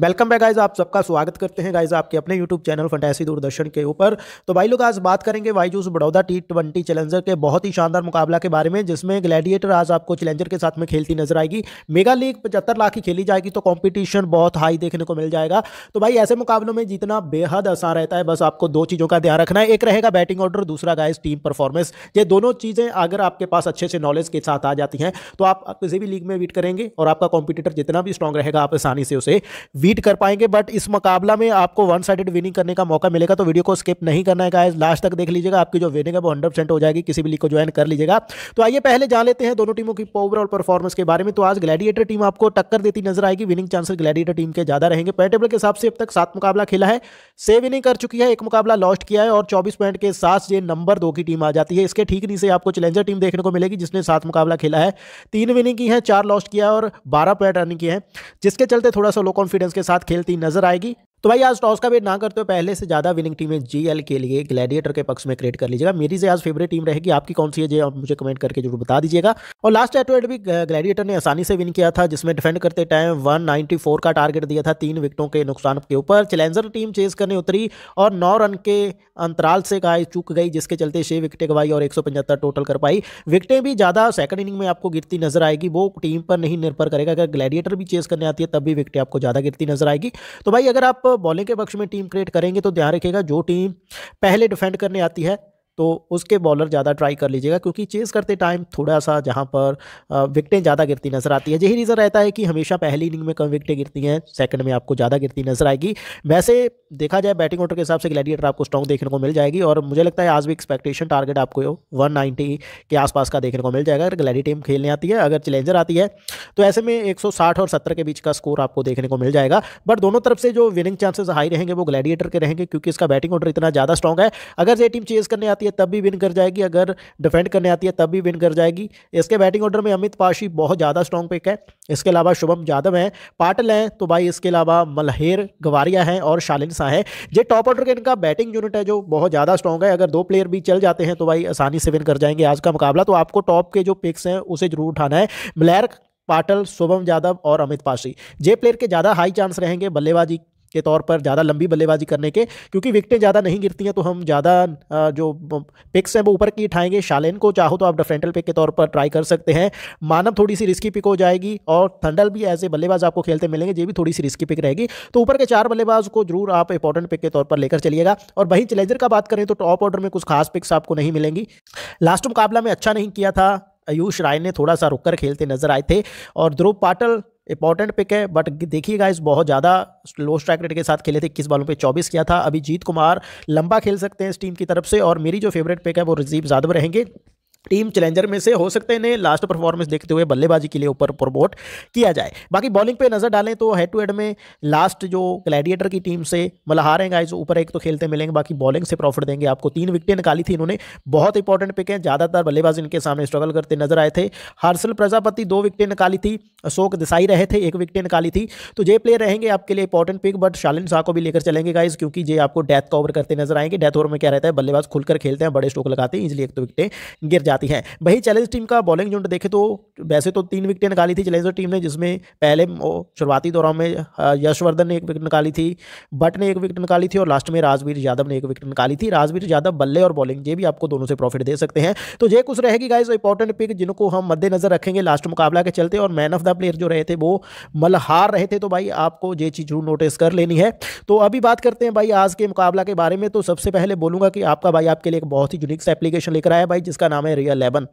welcome back guys आप सबका स्वागत करते हैं गाइज आपके अपने यूट्यूब चैनल फंटैसी दूरदर्शन के ऊपर तो भाई लोग आज बात करेंगे Byju's Baroda T twenty challenger के बहुत ही शानदार मुकाबला के बारे में जिसमें ग्लैडिएटर आज आपको चैलेंजर के साथ में खेलती नजर आएगी मेगा लीग पचहत्तर लाख की खेली जाएगी तो कॉम्पिटिशन बहुत हाई देखने को मिल जाएगा तो भाई ऐसे मुकाबलों में जीतना बेहद आसान रहता है बस आपको दो चीज़ों का ध्यान रखना है एक रहेगा बैटिंग ऑर्डर दूसरा गाइज टीम परफॉर्मेंस ये दोनों चीज़ें अगर आपके पास अच्छे से नॉलेज के साथ आ जाती हैं तो आप किसी भी लीग में वीट करेंगे और आपका कॉम्पिटिटर जितना भी स्ट्रॉग रहेगा आप आसानी से उसे बीट कर पाएंगे बट इस मुकाबला में आपको वन साइडेड विनिंग करने का मौका मिलेगा तो वीडियो को स्किप नहीं करना है गाइस लास्ट तक देख लीजिएगा आपकी जो विनिंग है वो हंड्रेड हो जाएगी किसी भी लीग को ज्वाइन कर लीजिएगा तो आइए पहले जान लेते हैं दोनों टीमों की ओवरऑल परफॉर्मेंस के बारे में तो आज ग्लैडिएटर टीम आपको टक्कर देती नजर आएगी विनिंग चांसेस ग्लैडिएटर टीम के ज्यादा रहेंगे पॉइंट टेबल के हिसाब से अब तक सात मुकाबला खेला है से विनिंग कर चुकी है एक मुकाबला लॉस्ट किया है और चौबीस पॉइंट के साथ ये नंबर दो की टीम आ जाती है इसके ठीक नीचे आपको चैलेंजर टीम देखने को मिलेगी जिसने सात मुकाबला खेला है तीन विनिंग की है चार लॉस्ट किया है और बारह पॉइंट रनिंग की है जिसके चलते थोड़ा सा लो कॉन्फिडेंस के साथ खेलती नजर आएगी तो भाई आज टॉस का वेट ना करते हो पहले से ज़्यादा विनिंग टीम है जी के लिए ग्लैडिएटर के पक्ष में क्रिएट कर लीजिएगा मेरी से आज फेवरेट टीम रहेगी आपकी कौन सी है जो आप मुझे कमेंट करके जरूर बता दीजिएगा और लास्ट एटवेट भी ग्लैडिएटर ने आसानी से विन किया था जिसमें डिफेंड करते टाइम वन का टारगेट दिया था तीन विकेटों के नुकसान के ऊपर चैलेंजर टीम चेस करने उतरी और नौ रन के अंतराल से गाय चूक गई जिसके चलते छह विकटें गवाई और एक टोटल कर पाई विकटें भी ज़्यादा सेकंड इनिंग में आपको गिरती नजर आएगी वो टीम पर नहीं निर्भर करेगा अगर ग्लैडिएटर भी चेस करने आती है तब भी विकटें आपको ज़्यादा गिरती नजर आएगी तो भाई अगर आप बॉलिंग के पक्ष में टीम क्रिएट करेंगे तो ध्यान रखिएगा जो टीम पहले डिफेंड करने आती है तो उसके बॉलर ज़्यादा ट्राई कर लीजिएगा क्योंकि चेस करते टाइम थोड़ा सा जहाँ पर विकटें ज़्यादा गिरती नजर आती है यही रीज़न रहता है कि हमेशा पहली इनिंग में कम विकटें गिरती हैं सेकंड में आपको ज़्यादा गिरती नजर आएगी वैसे देखा जाए बैटिंग ऑर्डर के हिसाब से ग्लैडिएटर आपको स्ट्रॉन्ग देखने को मिल जाएगी और मुझे लगता है आज भी एक्सपेक्टेशन टारगेट आपको वन के आसपास का देखने को मिल जाएगा अगर ग्लैडी टीम खेलने आती है अगर चैलेंजर आती है तो ऐसे में एक और सत्तर के बीच का स्कोर आपको देखने को मिल जाएगा बट दोनों तरफ से जो विनिंग चांसेस हाई रहेंगे वो ग्लैडिएटर के रहेंगे क्योंकि इसका बैटिंग ऑर्डर इतना ज़्यादा स्ट्रॉन्ग है अगर ये टीम चेज करने आती है तब भी विन कर जाएगी अगर डिफेंड करने आती है तब भी विन कर जाएगी इसके बैटिंग ऑर्डर में अमित पाशी बहुत ज़्यादा स्ट्रॉन्ग पिक है इसके अलावा शुभम यादव हैं पाटल हैं तो भाई इसके अलावा मलहेर गवारिया हैं और शालिन शाह हैं ये टॉप ऑर्डर के इनका बैटिंग यूनिट है जो बहुत ज़्यादा स्ट्रॉन्ग है अगर दो प्लेयर भी चल जाते हैं तो भाई आसानी से विन कर जाएंगे आज का मुकाबला तो आपको टॉप के जो पिक्स हैं उसे जरूर उठाना है मलहर पाटल शुभम यादव और अमित पाशी जे प्लेयर के ज़्यादा हाई चांस रहेंगे बल्लेबाजी के तौर पर ज़्यादा लंबी बल्लेबाजी करने के क्योंकि विकटें ज़्यादा नहीं गिरती हैं तो हम ज़्यादा जो पिक्स हैं वो ऊपर की उठाएंगे शालेन को चाहो तो आप डिफ्रेंटल पिक के तौर पर ट्राई कर सकते हैं मानव थोड़ी सी रिस्की पिक हो जाएगी और थंडल भी एज ए बल्लेबाज आपको खेलते मिलेंगे ये भी थोड़ी सी रिस्की पिक रहेगी तो ऊपर के चार बल्लेबाज को जरूर आप इंपॉर्टेंट पिक के तौर पर लेकर चलिएगा और वहीं चैलेंजर का बात करें तो टॉप ऑर्डर में कुछ खास पिक्स आपको नहीं मिलेंगी लास्ट मुकाबला में अच्छा नहीं किया था आयुष राय ने थोड़ा सा रुक कर खेलते नजर आए थे और ध्रुव पाटल इंपॉर्टेंट पिक है बट देखिएगा इस बहुत ज़्यादा लो स्ट्राइक रेट के साथ खेले थे इक्कीस बालों पे 24 किया था अभी जीत कुमार लंबा खेल सकते हैं इस टीम की तरफ से और मेरी जो फेवरेट पिक है वो रजीब यादव रहेंगे टीम चैलेंजर में से हो सकते हैं लास्ट परफॉर्मेंस देखते हुए बल्लेबाजी के लिए ऊपर प्रमोट किया जाए बाकी बॉलिंग पे नज़र डालें तो हेड टू हेड में लास्ट जो ग्लैडिएटर की टीम से मतलब हारे गाइज ऊपर एक तो खेलते मिलेंगे बाकी बॉलिंग से प्रॉफिट देंगे आपको तीन विकटें निकाली थी इन्होंने बहुत इंपॉर्टेंट पिक है ज़्यादातर बल्लेबाज इनके सामने स्ट्रगल करते नजर आए थे हर्षल प्रजापति दो विकटें निकाली थी अशोक दिसाई रहे थे एक विकटें निकाली थी तो ये प्लेयर रहेंगे आपके लिए important pick but Shalin Shah को भी लेकर चलेंगे गाइज क्योंकि ये आपको डेथ कवर करते नजर आएंगे डेथ ओवर में क्या रहता है बल्लेबाज खुलकर खेलते हैं बड़े स्टोक लगाते हैं इसलिए एक तो विकटें गिर जाती है वही चैलेंज टीम का बॉलिंग झुंड देखे तो वैसे तो तीन विकटें निकाली थी चैलेंजर टीम ने जिसमें पहले शुरुआती दौरान में यशवर्धन ने एक विकेट निकाली थी बट ने एक विकेट निकाली थी और लास्ट में राजवीर यादव ने एक विकेट निकाली थी राजवीर यादव बल्ले और बॉलिंग ये भी आपको दोनों से प्रॉफिट दे सकते हैं तो ये कुछ रहेगी गाइज इंपॉर्टेंट पिक जिनको हम मद्देनजर रखेंगे लास्ट मुकाबला के चलते और मैन ऑफ द प्लेयर जो रहे थे वो मल रहे थे तो भाई आपको ये चीज़ जरूर नोटिस कर लेनी है तो अभी बात करते हैं भाई आज के मुकाबला के बारे में तो सबसे पहले बोलूंगा कि आपका भाई आपके लिए एक बहुत ही यूनिक्स एप्लीकेशन लेकर आया भाई जिसका नाम है या लेबन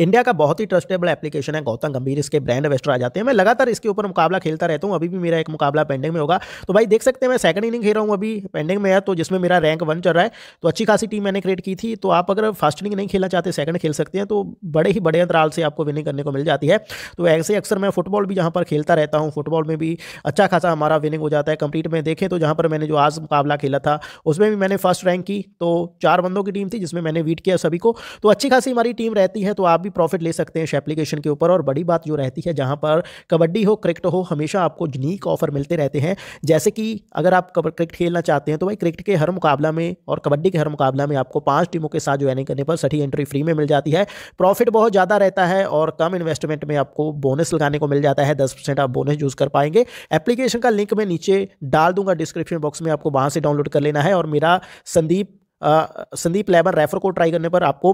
इंडिया का बहुत ही ट्रस्टेबल एप्लीकेशन है गौतम गंभीर इसके ब्रांड एवेस्टर आ जाते हैं मैं लगातार इसके ऊपर मुकाबला खेलता रहता हूँ अभी भी मेरा एक मुकाबला पेंडिंग में होगा तो भाई देख सकते हैं मैं सेकंड इनिंग खेल रहा हूँ अभी पेंडिंग में है तो जिसमें मेरा रैंक वन चल रहा है तो अच्छी खासी टीम मैंने क्रिएट की थी तो आप अगर फर्स्ट इनिंग नहीं खेलना चाहते सेकंड खेल सकते हैं तो बड़े ही बड़े अंतराल से आपको विनिंग करने को मिल जाती है तो ऐसे अक्सर मैं फुटबॉल भी जहाँ पर खेलता रहता हूँ फुटबॉल में भी अच्छा खासा हमारा विनिंग हो जाता है कंप्लीट में देखें तो जहाँ पर मैंने जो आज मुकाबला खेला था उसमें भी मैंने फर्स्ट रैंक की तो चार बंदों की टीम थी जिसमें मैंने वीट किया सभी को तो अच्छी खासी हमारी टीम रहती है तो आप भी प्रॉफिट ले सकते हैं इस एप्लीकेशन के ऊपर और बड़ी बात जो रहती है जहाँ पर कबड्डी हो क्रिकेट हो हमेशा आपको यूनिक ऑफर मिलते रहते हैं जैसे कि अगर आप क्रिकेट खेलना चाहते हैं तो भाई क्रिकेट के हर मुकाबला में और कबड्डी के हर मुकाबला में आपको पाँच टीमों के साथ ज्वाइनिंग करने पर सठी एंट्री फ्री में मिल जाती है प्रॉफिट बहुत ज़्यादा रहता है और कम इन्वेस्टमेंट में आपको बोनस लगाने को मिल जाता है दस आप बोनस यूज़ कर पाएंगे एप्लीकेशन का लिंक मैं नीचे डाल दूंगा डिस्क्रिप्शन बॉक्स में आपको वहाँ से डाउनलोड कर लेना है और मेरा संदीप संदीप लेबर रेफर को ट्राई करने पर आपको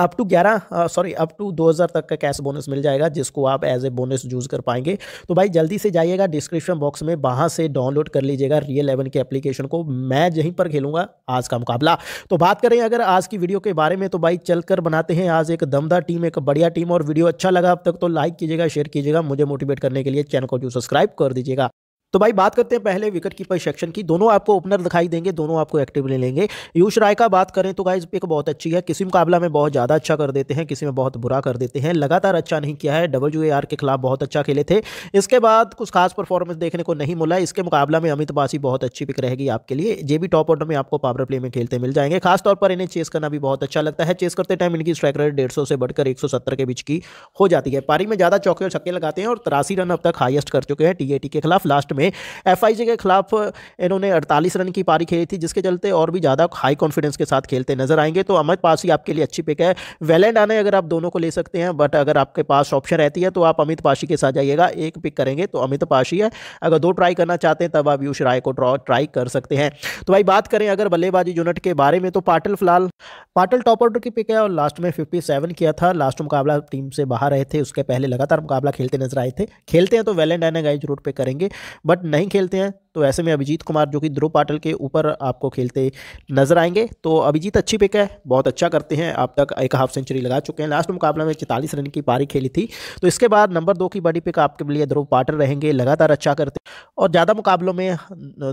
अप टू ग्यारह सॉरी अप टू दो हज़ार तक का कैश बोनस मिल जाएगा जिसको आप एज ए बोनस यूज़ कर पाएंगे तो भाई जल्दी से जाइएगा डिस्क्रिप्शन बॉक्स में वहाँ से डाउनलोड कर लीजिएगा रियल एवन के एप्लीकेशन को मैं यहीं पर खेलूंगा आज का मुकाबला तो बात करें अगर आज की वीडियो के बारे में तो भाई चल कर बनाते हैं आज एक दमदार टीम एक बढ़िया टीम और वीडियो अच्छा लगा अब तक तो लाइक कीजिएगा शेयर कीजिएगा मुझे मोटिवेट करने के लिए चैनल को जो सब्सक्राइब कर दीजिएगा तो भाई बात करते हैं पहले विकेट कीपर सेक्शन की दोनों आपको ओपनर दिखाई देंगे दोनों आपको एक्टिव ले लेंगे यूश राय का बात करें तो गाइज पिक बहुत अच्छी है किसी मुकाबला में बहुत ज़्यादा अच्छा कर देते हैं किसी में बहुत बुरा कर देते हैं लगातार अच्छा नहीं किया है डब्ल्यू के खिलाफ बहुत अच्छा खेले थे इसके बाद कुछ खास परफॉर्मेंस देखने को नहीं मिला इसके मुकाबला में अमित बासी बहुत अच्छी पिक रहेगी आपके लिए जे भी टॉप ऑर्डर में आपको पावर प्ले में खेलते मिल जाएंगे खासतौर पर इन्हें चेस करना भी बहुत अच्छा लगता है चेस करते टाइम इनकी स्ट्राइक रेट डेढ़ से बढ़कर एक के बीच की हो जाती है पारी में ज़्यादा चौके और छक्के लगाते हैं और तिरासी रन अब तक हाइएस्ट कर चुके हैं टी के खिलाफ लास्ट में में एफ के खिलाफ इन्होंने अड़तालीस रन की पारी खेली थी जिसके चलते और भी ज़्यादा हाई कॉन्फिडेंस के साथ खेलते नजर आएंगे तो अमित पासी आपके लिए अच्छी पिक है वेलेंड आने अगर आप दोनों को ले सकते हैं बट अगर आपके पास ऑप्शन रहती है तो आप अमित पाशी के साथ जाइएगा एक पिक करेंगे तो अमित पाशी है अगर दो ट्राई करना चाहते हैं तब आप यूश राय को ट्राई कर सकते हैं तो भाई बात करें अगर बल्लेबाजी यूनिट के बारे में तो पाटिल फिलहाल पाटिल टॉप ऑर्डर की पिक है और लास्ट में फिफ्टी किया था लास्ट मुकाबला टीम से बाहर रहे थे उसके पहले लगातार मुकाबला खेलते नजर आए थे खेलते हैं तो वेलेंड आने गाइज जरूर पे करेंगे बट नहीं खेलते हैं तो ऐसे में अभिजीत कुमार जो कि ध्रुव पाटिल के ऊपर आपको खेलते नजर आएंगे तो अभिजीत अच्छी पिक है बहुत अच्छा करते हैं अब तक एक हाफ सेंचुरी लगा चुके हैं लास्ट मुकाबला में चैतालीस रन की पारी खेली थी तो इसके बाद नंबर दो की बड़ी पिक आपके लिए ध्रुव पाटिल रहेंगे लगातार अच्छा करते और ज़्यादा मुकाबलों में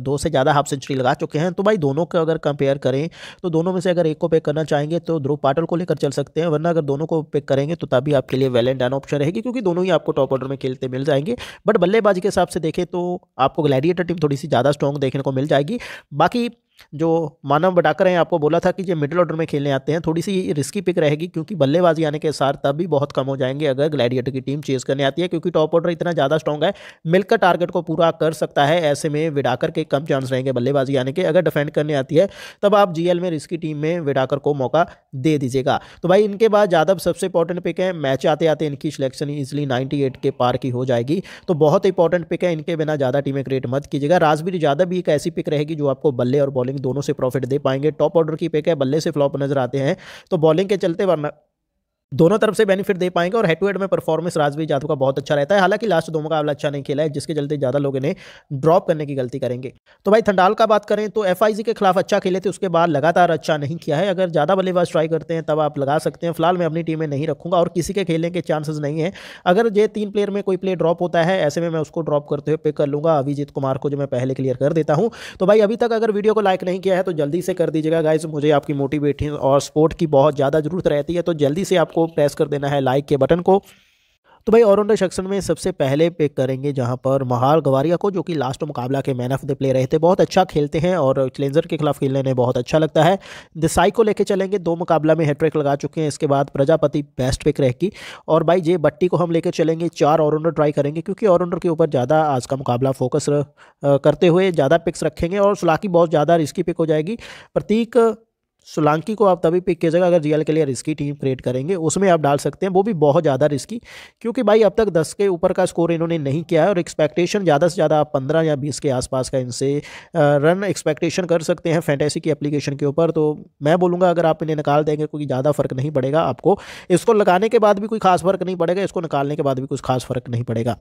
दो से ज़्यादा हाफ सेंचुरी लगा चुके हैं तो भाई दोनों को अगर कंपेयर करें तो दोनों में से अगर एक को पिक करना चाहेंगे तो ध्रुव पाटिल को लेकर चल सकते हैं वरना अगर दोनों को पिक करेंगे तो तभी आपके लिए वेल एंड ऑप्शन रहेगी क्योंकि दोनों ही आपको टॉप ऑर्डर में खेलते मिल जाएंगे बट बल्लेबाजी के हिसाब से देखें तो आपको ग्लैडिएटर टीम थोड़ी सी ज़्यादा स्ट्रॉन्ग देखने को मिल जाएगी बाकी जो मानव बटाकर हैं आपको बोला था कि ये मिडिल ऑर्डर में खेलने आते हैं थोड़ी सी रिस्की पिक रहेगी क्योंकि बल्लेबाजी आने के साथ तब भी बहुत कम हो जाएंगे अगर ग्लैडिएटर की टीम चेज करने आती है क्योंकि टॉप ऑर्डर इतना ज़्यादा स्ट्रॉग है मिलकर टारगेट को पूरा कर सकता है ऐसे में विडाकर के कम चांस रहेंगे बल्लेबाजी आने के अगर डिफेंड करने आती है तब आप जी में रिस्की टीम में विडाकर को मौका दे दीजिएगा तो भाई इनके बाद यादव सबसे इंपॉर्टेंट पिक है मैच आते आते इनकी सिलेक्शन इजिली नाइनटी के पार की हो जाएगी तो बहुत इंपॉर्टेंट पिक है इनके बिना ज़्यादा टीमें क्रिएट मत कीजिएगा राजवीर यादव भी एक ऐसी पिक रहेगी जो आपको बल्ले और बॉलिंग बॉलिंग दोनों से प्रॉफिट दे पाएंगे टॉप ऑर्डर की पिक है बल्ले से फ्लॉप नजर आते हैं तो बॉलिंग के चलते वरना दोनों तरफ से बेनिफिट दे पाएंगे और हेड टू हेड में परफॉर्मेंस राजवी जाधव का बहुत अच्छा रहता है हालांकि लास्ट दो मुकाबला अच्छा नहीं खेला है जिसके चलते ज़्यादा लोग इन्हें ड्रॉप करने की गलती करेंगे तो भाई थंडाल का बात करें तो एफ के खिलाफ अच्छा खेले थे उसके बाद लगातार अच्छा नहीं किया है अगर ज़्यादा बल्लेबाज ट्राई करते हैं तब आप लगा सकते हैं फिलहाल मैं अपनी टीम में नहीं रखूंगा और किसी के खेलने के चांसेस नहीं है अगर ये तीन प्लेयर में कोई प्लेयर ड्रॉप होता है ऐसे में मैं उसको ड्रॉप करते हुए पिक कर लूँगा अभिजीत कुमार को जो मैं पहले क्लियर कर देता हूँ तो भाई अभी तक अगर वीडियो को लाइक नहीं किया है तो जल्दी से कर दीजिएगा गाइज मुझे आपकी मोटिवेटिंग और स्पोर्ट की बहुत ज़्यादा जरूरत रहती है तो जल्दी से आपको आपको प्रेस कर देना है लाइक के बटन को तो भाई ऑलराउंडर सेक्शन में सबसे पहले पिक करेंगे जहां पर महार गवारिया को जो कि लास्ट मुकाबला के मैन ऑफ द प्ले रहे थे बहुत अच्छा खेलते हैं और चैलेंजर के खिलाफ खेलने में बहुत अच्छा लगता है दिसाई को लेके चलेंगे दो मुकाबला में हैट्रिक लगा चुके हैं इसके बाद प्रजापति बेस्ट पिक रहेगी और भाई जे बट्टी को हम लेकर चलेंगे चार ऑलराउंडर ट्राई करेंगे क्योंकि ऑलराउंडर के ऊपर ज़्यादा आज का मुकाबला फोकस करते हुए ज़्यादा पिक्स रखेंगे और सुलाकी बहुत ज़्यादा रिस्की पिक हो जाएगी प्रतीक सोलंकी को आप तभी पिक कीजिएगा अगर जीएल के लिए रिस्की टीम क्रिएट करेंगे उसमें आप डाल सकते हैं वो भी बहुत ज़्यादा रिस्की क्योंकि भाई अब तक दस के ऊपर का स्कोर इन्होंने नहीं किया है और एक्सपेक्टेशन ज़्यादा से ज़्यादा आप पंद्रह या बीस के आसपास का इनसे रन एक्सपेक्टेशन कर सकते हैं फैंटेसी की एप्लीकेशन के ऊपर तो मैं बोलूँगा अगर आप इन्हें निकाल देंगे कोई ज़्यादा फ़र्क नहीं पड़ेगा आपको इसको लगाने के बाद भी कोई खास फ़र्क नहीं पड़ेगा इसको निकालने के बाद भी कुछ खास फ़र्क नहीं पड़ेगा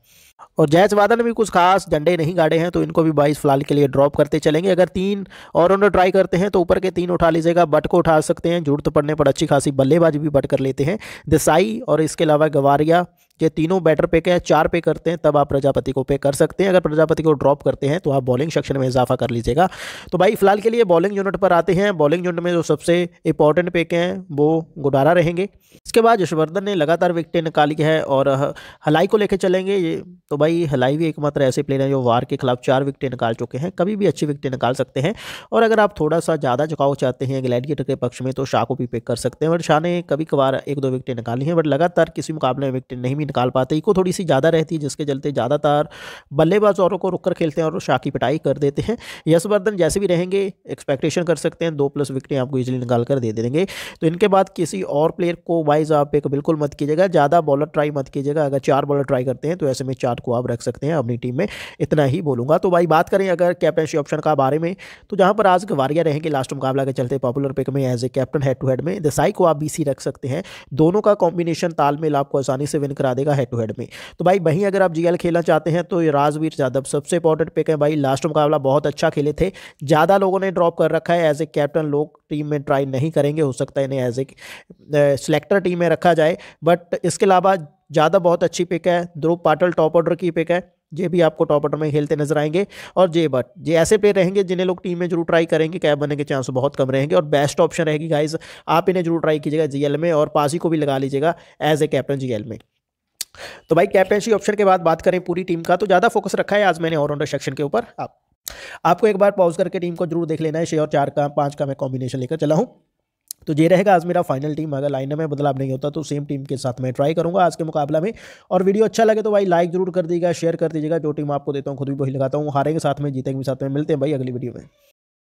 और जैज वादा ने भी कुछ खास झंडे नहीं गाड़े हैं तो इनको भी बाईस फिलहाल के लिए ड्रॉप करते चलेंगे अगर तीन और उन्होंने ट्राई करते हैं तो ऊपर के तीन उठा लीजिएगा बट को उठा सकते हैं जरूरत तो पड़ने पर अच्छी खासी बल्लेबाजी भी बट कर लेते हैं देसाई और इसके अलावा गवारिया ये तीनों बैटर पे के चार पे करते हैं तब आप प्रजापति को पे कर सकते हैं अगर प्रजापति को ड्रॉप करते हैं तो आप बॉलिंग सेक्शन में इजाफा कर लीजिएगा तो भाई फिलहाल के लिए बॉलिंग यूनिट पर आते हैं बॉलिंग यूनिट में जो सबसे इंपॉर्टेंट पेक हैं वो गुडारा रहेंगे इसके बाद यशवर्धन ने लगातार विकटें निकाली है और हलाई को लेकर चलेंगे ये तो भाई हलाई भी एकमात्र ऐसे प्लेयर हैं जो वार के खिलाफ चार विकटें निकाल चुके हैं कभी भी अच्छी विकटें निकाल सकते हैं और अगर आप थोड़ा सा ज़्यादा झुकाव चाहते हैं ग्लैडिएटर के पक्ष में तो शाह को भी पिक कर सकते हैं बट शाह ने कभी कभार एक दो विकटें निकाली हैं बट लगातार किसी मुकाबले में विकटें नहीं मिली निकाल पाते इको थोड़ी सी ज़्यादा रहती है जिसके चलते ज़्यादातर बल्लेबाज औरों को रुक कर खेलते हैं और शाह की पिटाई कर देते हैं यशवर्धन जैसे भी रहेंगे एक्सपेक्टेशन कर सकते हैं दो प्लस विकटें आपको ईजिली निकाल कर दे देंगे तो इनके बाद किसी और प्लेयर को वाइज आप एक बिल्कुल मत कीजिएगा ज़्यादा बॉलर ट्राई मत कीजिएगा अगर चार बॉलर ट्राई करते हैं तो ऐसे में चार को आप रख सकते हैं अपनी टीम में इतना ही बोलूँगा तो भाई बात करें अगर कैप्टनशी ऑप्शन का बारे में तो जहाँ पर आज गवारिया रहेंगे लास्ट मुकाबला के चलते पॉपुलर पिक में as a captain head to head में दसाई को आप बी रख सकते हैं दोनों का कॉम्बिनेशन तालमेल आपको आसानी से विन करा देगा हेड टू हेड में तो भाई वहीं अगर आप जीएल खेलना चाहते हैं तो राजवीर यादव सबसे इंपॉर्टेंट पिक है भाई लास्ट मुकाबला बहुत अच्छा खेले थे ज़्यादा लोगों ने ड्रॉप कर रखा है एज ए कैप्टन लोग टीम में ट्राई नहीं करेंगे हो सकता है इन्हें एज ए सिलेक्टर टीम में रखा जाए बट इसके अलावा ज़्यादा बहुत अच्छी पिक है ध्रुव पाटल टॉप ऑर्डर की पिक है ये भी आपको टॉप ऑर्डर में खेलते नजर आएंगे और जे बट ये ऐसे प्लेयर रहेंगे जिन्हें लोग टीम में जरूर ट्राई करेंगे कैब बनने के चांस बहुत कम रहेंगे और बेस्ट ऑप्शन रहेगी गाइज आप इन्हें जरूर ट्राई कीजिएगा जीएल में और पासी को भी लगा लीजिएगा एज ए कैप्टन जीएल में तो भाई कैप्टनशी ऑप्शन के बाद बात करें पूरी टीम का तो ज़्यादा फोकस रखा है आज मैंने ऑलराउंडर सेक्शन के ऊपर आप आपको एक बार पॉज करके टीम को जरूर देख लेना है छह और चार का पांच का मैं कॉम्बिनेशन लेकर चला हूं तो ये रहेगा आज मेरा फाइनल टीम अगर लाइन में बदलाव नहीं होता तो सेम टीम के साथ मैं ट्राई करूंगा आज के मुकाबला में और वीडियो अच्छा लगे तो भाई लाइक जरूर कर दीजिएगा शेयर कर दीजिएगा जो टीम आपको देता हूँ खुद भी वही लगाता हूँ हारेंगे साथ में जीतेंगे भी साथ में मिलते हैं भाई अगली वीडियो में